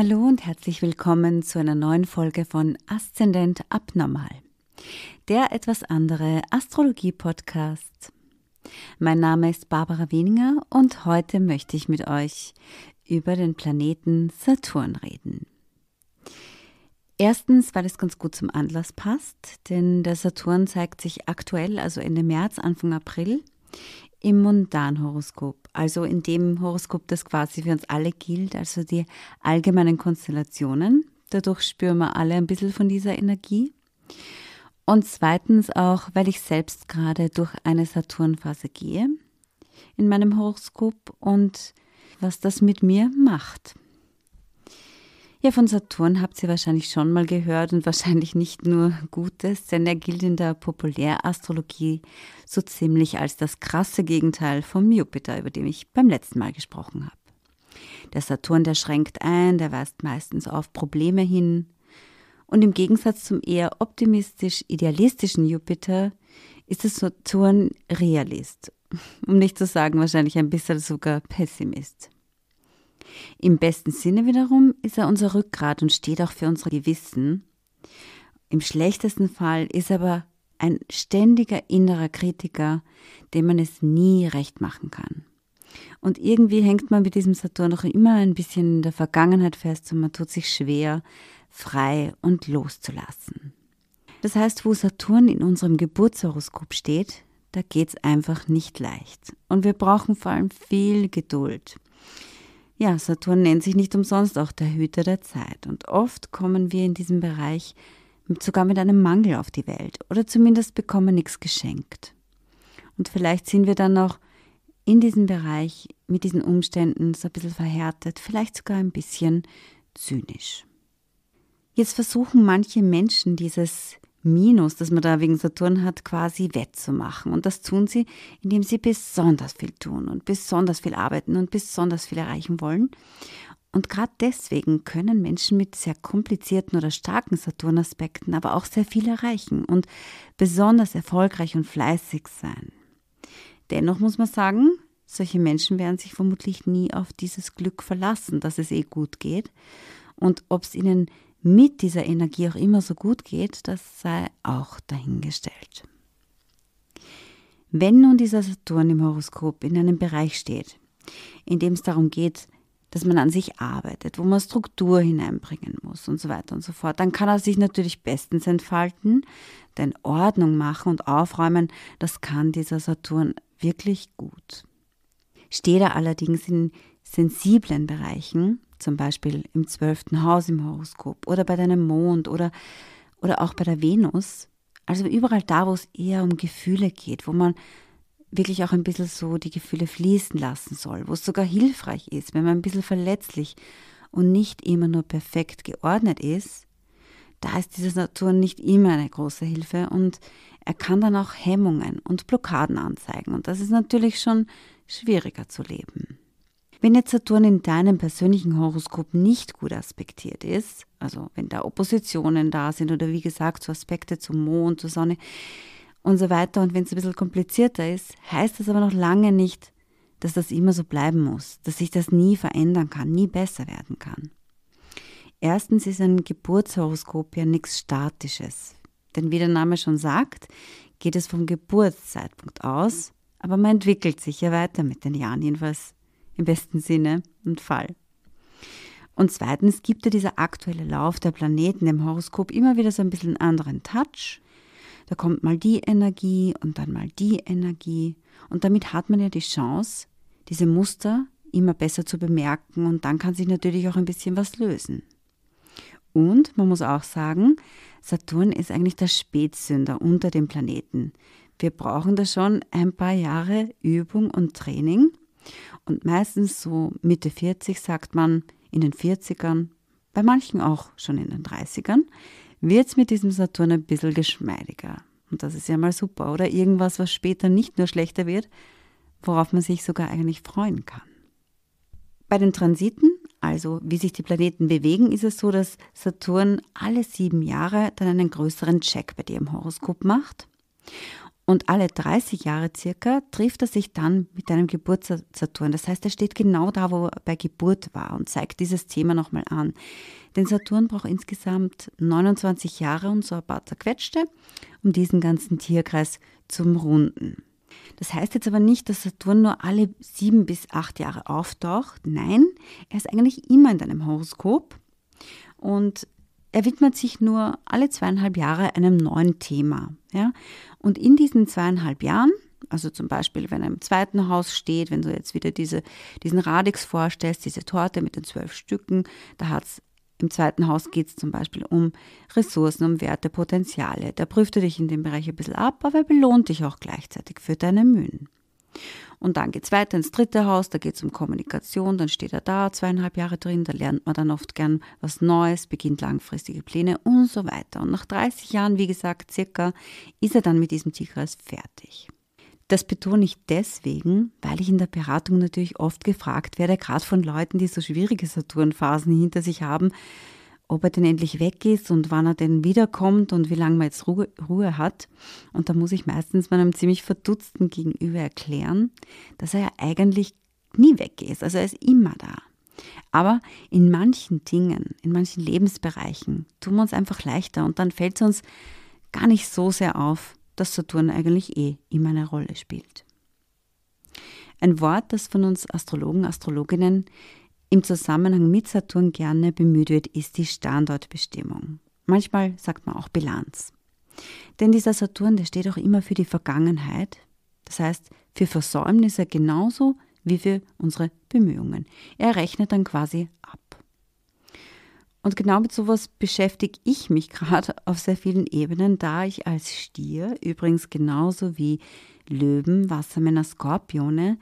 Hallo und herzlich willkommen zu einer neuen Folge von Aszendent Abnormal, der etwas andere Astrologie-Podcast. Mein Name ist Barbara Weninger und heute möchte ich mit euch über den Planeten Saturn reden. Erstens, weil es ganz gut zum Anlass passt, denn der Saturn zeigt sich aktuell, also Ende März, Anfang April, im Mundanhoroskop, also in dem Horoskop, das quasi für uns alle gilt, also die allgemeinen Konstellationen. Dadurch spüren wir alle ein bisschen von dieser Energie. Und zweitens auch, weil ich selbst gerade durch eine Saturnphase gehe in meinem Horoskop und was das mit mir macht. Ja, von Saturn habt ihr wahrscheinlich schon mal gehört und wahrscheinlich nicht nur Gutes, denn er gilt in der Populärastrologie so ziemlich als das krasse Gegenteil vom Jupiter, über den ich beim letzten Mal gesprochen habe. Der Saturn, der schränkt ein, der weist meistens auf Probleme hin. Und im Gegensatz zum eher optimistisch-idealistischen Jupiter ist der Saturn Realist, um nicht zu sagen wahrscheinlich ein bisschen sogar Pessimist. Im besten Sinne wiederum ist er unser Rückgrat und steht auch für unser Gewissen. Im schlechtesten Fall ist er aber ein ständiger innerer Kritiker, dem man es nie recht machen kann. Und irgendwie hängt man mit diesem Saturn noch immer ein bisschen in der Vergangenheit fest und man tut sich schwer, frei und loszulassen. Das heißt, wo Saturn in unserem Geburtshoroskop steht, da geht es einfach nicht leicht. Und wir brauchen vor allem viel Geduld. Ja, Saturn nennt sich nicht umsonst auch der Hüter der Zeit und oft kommen wir in diesem Bereich sogar mit einem Mangel auf die Welt oder zumindest bekommen nichts geschenkt. Und vielleicht sind wir dann auch in diesem Bereich mit diesen Umständen so ein bisschen verhärtet, vielleicht sogar ein bisschen zynisch. Jetzt versuchen manche Menschen dieses Minus, das man da wegen Saturn hat, quasi wettzumachen. Und das tun sie, indem sie besonders viel tun und besonders viel arbeiten und besonders viel erreichen wollen. Und gerade deswegen können Menschen mit sehr komplizierten oder starken Saturnaspekten aber auch sehr viel erreichen und besonders erfolgreich und fleißig sein. Dennoch muss man sagen, solche Menschen werden sich vermutlich nie auf dieses Glück verlassen, dass es eh gut geht. Und ob es ihnen mit dieser Energie auch immer so gut geht, das sei auch dahingestellt. Wenn nun dieser Saturn im Horoskop in einem Bereich steht, in dem es darum geht, dass man an sich arbeitet, wo man Struktur hineinbringen muss und so weiter und so fort, dann kann er sich natürlich bestens entfalten, denn Ordnung machen und aufräumen, das kann dieser Saturn wirklich gut. Steht er allerdings in sensiblen Bereichen, zum Beispiel im zwölften Haus im Horoskop oder bei deinem Mond oder, oder auch bei der Venus, also überall da, wo es eher um Gefühle geht, wo man wirklich auch ein bisschen so die Gefühle fließen lassen soll, wo es sogar hilfreich ist, wenn man ein bisschen verletzlich und nicht immer nur perfekt geordnet ist, da ist dieses Natur nicht immer eine große Hilfe und er kann dann auch Hemmungen und Blockaden anzeigen und das ist natürlich schon schwieriger zu leben. Wenn jetzt Saturn in deinem persönlichen Horoskop nicht gut aspektiert ist, also wenn da Oppositionen da sind oder wie gesagt so Aspekte zum Mond, zur Sonne und so weiter und wenn es ein bisschen komplizierter ist, heißt das aber noch lange nicht, dass das immer so bleiben muss, dass sich das nie verändern kann, nie besser werden kann. Erstens ist ein Geburtshoroskop ja nichts Statisches, denn wie der Name schon sagt, geht es vom Geburtszeitpunkt aus, aber man entwickelt sich ja weiter mit den Jahren, jedenfalls im besten Sinne und Fall. Und zweitens gibt ja dieser aktuelle Lauf der Planeten im Horoskop immer wieder so ein bisschen einen anderen Touch. Da kommt mal die Energie und dann mal die Energie. Und damit hat man ja die Chance, diese Muster immer besser zu bemerken und dann kann sich natürlich auch ein bisschen was lösen. Und man muss auch sagen, Saturn ist eigentlich der Spätsünder unter den Planeten. Wir brauchen da schon ein paar Jahre Übung und Training, und meistens so Mitte 40 sagt man, in den 40ern, bei manchen auch schon in den 30ern, wird es mit diesem Saturn ein bisschen geschmeidiger. Und das ist ja mal super, oder? Irgendwas, was später nicht nur schlechter wird, worauf man sich sogar eigentlich freuen kann. Bei den Transiten, also wie sich die Planeten bewegen, ist es so, dass Saturn alle sieben Jahre dann einen größeren Check bei dir im Horoskop macht. Und alle 30 Jahre circa trifft er sich dann mit einem Geburtssaturn. Das heißt, er steht genau da, wo er bei Geburt war und zeigt dieses Thema nochmal an. Denn Saturn braucht insgesamt 29 Jahre und so ein paar zerquetschte, um diesen ganzen Tierkreis zum Runden. Das heißt jetzt aber nicht, dass Saturn nur alle sieben bis acht Jahre auftaucht. Nein, er ist eigentlich immer in deinem Horoskop. Und er widmet sich nur alle zweieinhalb Jahre einem neuen Thema. Ja? Und in diesen zweieinhalb Jahren, also zum Beispiel, wenn er im zweiten Haus steht, wenn du jetzt wieder diese, diesen Radix vorstellst, diese Torte mit den zwölf Stücken, da hat es im zweiten Haus geht es zum Beispiel um Ressourcen, um Werte, Potenziale. Da prüft er dich in dem Bereich ein bisschen ab, aber er belohnt dich auch gleichzeitig für deine Mühen. Und dann geht es weiter ins dritte Haus, da geht es um Kommunikation, dann steht er da zweieinhalb Jahre drin, da lernt man dann oft gern was Neues, beginnt langfristige Pläne und so weiter. Und nach 30 Jahren, wie gesagt, circa, ist er dann mit diesem Tierkreis fertig. Das betone ich deswegen, weil ich in der Beratung natürlich oft gefragt werde, gerade von Leuten, die so schwierige Saturnphasen hinter sich haben, ob er denn endlich weg ist und wann er denn wiederkommt und wie lange man jetzt Ruhe, Ruhe, hat. Und da muss ich meistens meinem ziemlich verdutzten Gegenüber erklären, dass er ja eigentlich nie weg ist. Also er ist immer da. Aber in manchen Dingen, in manchen Lebensbereichen tun wir uns einfach leichter und dann fällt es uns gar nicht so sehr auf, dass Saturn eigentlich eh immer eine Rolle spielt. Ein Wort, das von uns Astrologen, Astrologinnen im Zusammenhang mit Saturn gerne bemüht wird, ist die Standortbestimmung. Manchmal sagt man auch Bilanz. Denn dieser Saturn, der steht auch immer für die Vergangenheit, das heißt für Versäumnisse genauso wie für unsere Bemühungen. Er rechnet dann quasi ab. Und genau mit sowas beschäftige ich mich gerade auf sehr vielen Ebenen, da ich als Stier, übrigens genauso wie Löwen, Wassermänner, Skorpione,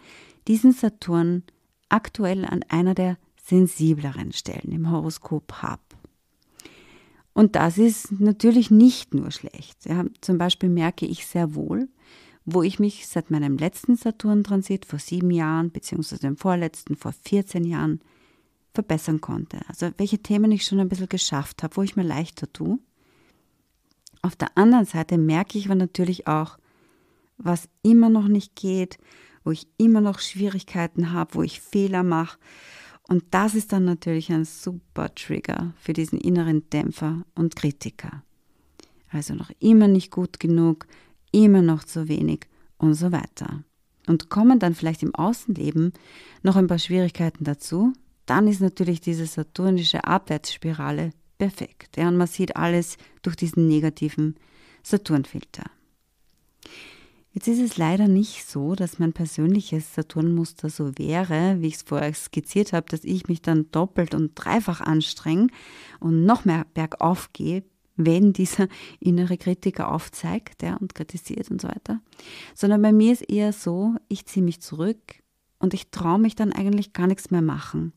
diesen Saturn aktuell an einer der sensibleren Stellen im Horoskop habe. Und das ist natürlich nicht nur schlecht. Ja, zum Beispiel merke ich sehr wohl, wo ich mich seit meinem letzten Saturn-Transit vor sieben Jahren, beziehungsweise dem vorletzten vor 14 Jahren, verbessern konnte. Also welche Themen ich schon ein bisschen geschafft habe, wo ich mir leichter tue. Auf der anderen Seite merke ich aber natürlich auch, was immer noch nicht geht, wo ich immer noch Schwierigkeiten habe, wo ich Fehler mache. Und das ist dann natürlich ein super Trigger für diesen inneren Dämpfer und Kritiker. Also noch immer nicht gut genug, immer noch zu wenig und so weiter. Und kommen dann vielleicht im Außenleben noch ein paar Schwierigkeiten dazu, dann ist natürlich diese saturnische Abwärtsspirale perfekt. Ja, und man sieht alles durch diesen negativen Saturnfilter. Jetzt ist es leider nicht so, dass mein persönliches Saturnmuster so wäre, wie ich es vorher skizziert habe, dass ich mich dann doppelt und dreifach anstrenge und noch mehr bergauf gehe, wenn dieser innere Kritiker aufzeigt ja, und kritisiert und so weiter. Sondern bei mir ist eher so, ich ziehe mich zurück und ich traue mich dann eigentlich gar nichts mehr machen.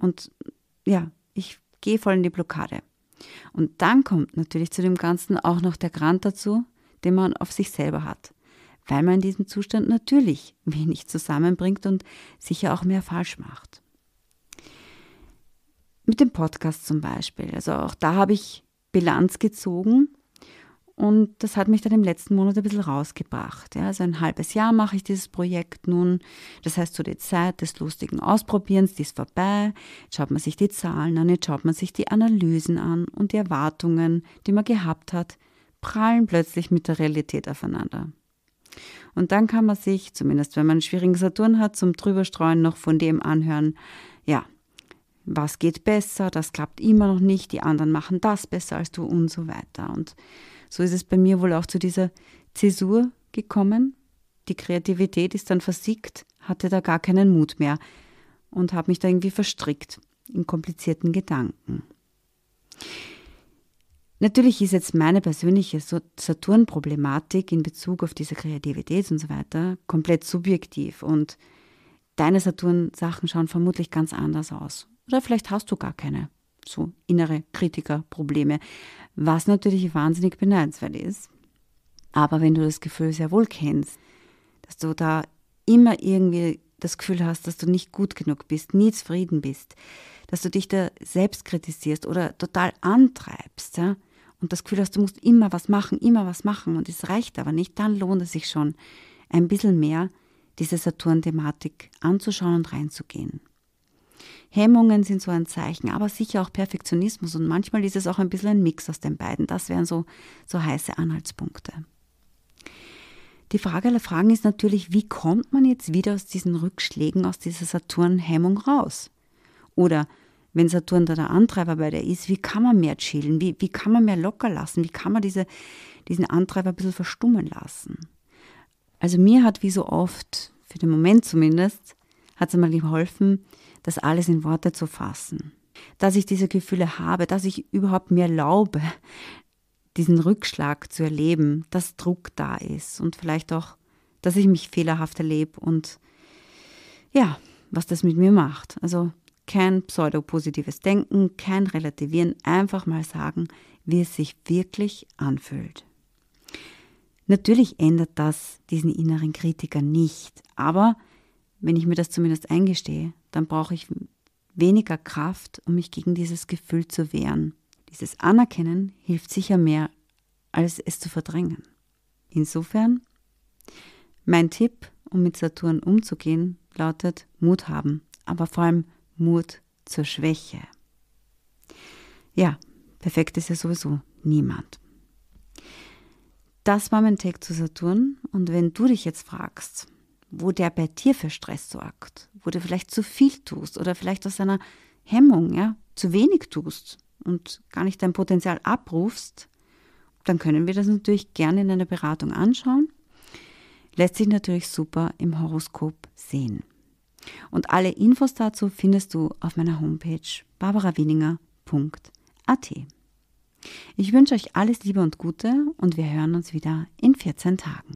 Und ja, ich gehe voll in die Blockade. Und dann kommt natürlich zu dem Ganzen auch noch der Grant dazu, den man auf sich selber hat weil man in diesem Zustand natürlich wenig zusammenbringt und sicher auch mehr falsch macht. Mit dem Podcast zum Beispiel. Also auch da habe ich Bilanz gezogen und das hat mich dann im letzten Monat ein bisschen rausgebracht. Ja, also ein halbes Jahr mache ich dieses Projekt nun. Das heißt, so die Zeit des lustigen Ausprobierens, die ist vorbei. Jetzt schaut man sich die Zahlen an, jetzt schaut man sich die Analysen an und die Erwartungen, die man gehabt hat, prallen plötzlich mit der Realität aufeinander. Und dann kann man sich, zumindest wenn man einen schwierigen Saturn hat, zum Drüberstreuen noch von dem anhören, ja, was geht besser, das klappt immer noch nicht, die anderen machen das besser als du und so weiter. Und so ist es bei mir wohl auch zu dieser Zäsur gekommen. Die Kreativität ist dann versiegt, hatte da gar keinen Mut mehr und habe mich da irgendwie verstrickt in komplizierten Gedanken. Natürlich ist jetzt meine persönliche Saturn-Problematik in Bezug auf diese Kreativität und so weiter komplett subjektiv und deine Saturn-Sachen schauen vermutlich ganz anders aus. Oder vielleicht hast du gar keine so innere Kritiker-Probleme, was natürlich wahnsinnig beneidenswert ist. Aber wenn du das Gefühl sehr wohl kennst, dass du da immer irgendwie das Gefühl hast, dass du nicht gut genug bist, nie zufrieden bist, dass du dich da selbst kritisierst oder total antreibst, ja, und das Gefühl hast, du musst immer was machen, immer was machen und es reicht aber nicht, dann lohnt es sich schon, ein bisschen mehr diese Saturn-Thematik anzuschauen und reinzugehen. Hemmungen sind so ein Zeichen, aber sicher auch Perfektionismus und manchmal ist es auch ein bisschen ein Mix aus den beiden. Das wären so, so heiße Anhaltspunkte. Die Frage aller Fragen ist natürlich, wie kommt man jetzt wieder aus diesen Rückschlägen, aus dieser Saturn-Hemmung raus? Oder wenn Saturn da der Antreiber bei dir ist, wie kann man mehr chillen? Wie, wie kann man mehr locker lassen? Wie kann man diese, diesen Antreiber ein bisschen verstummen lassen? Also mir hat wie so oft, für den Moment zumindest, hat es mir geholfen, das alles in Worte zu fassen. Dass ich diese Gefühle habe, dass ich überhaupt mir erlaube, diesen Rückschlag zu erleben, dass Druck da ist und vielleicht auch, dass ich mich fehlerhaft erlebe und ja, was das mit mir macht. Also kein pseudopositives Denken, kein Relativieren, einfach mal sagen, wie es sich wirklich anfühlt. Natürlich ändert das diesen inneren Kritiker nicht, aber wenn ich mir das zumindest eingestehe, dann brauche ich weniger Kraft, um mich gegen dieses Gefühl zu wehren. Dieses Anerkennen hilft sicher mehr, als es zu verdrängen. Insofern, mein Tipp, um mit Saturn umzugehen, lautet Mut haben, aber vor allem Mut zur Schwäche. Ja, perfekt ist ja sowieso niemand. Das war mein Take zu Saturn. Und wenn du dich jetzt fragst, wo der bei dir für Stress sorgt, wo du vielleicht zu viel tust oder vielleicht aus einer Hemmung ja, zu wenig tust und gar nicht dein Potenzial abrufst, dann können wir das natürlich gerne in einer Beratung anschauen. Lässt sich natürlich super im Horoskop sehen. Und alle Infos dazu findest du auf meiner Homepage barbarawillinger.at. Ich wünsche euch alles Liebe und Gute und wir hören uns wieder in 14 Tagen.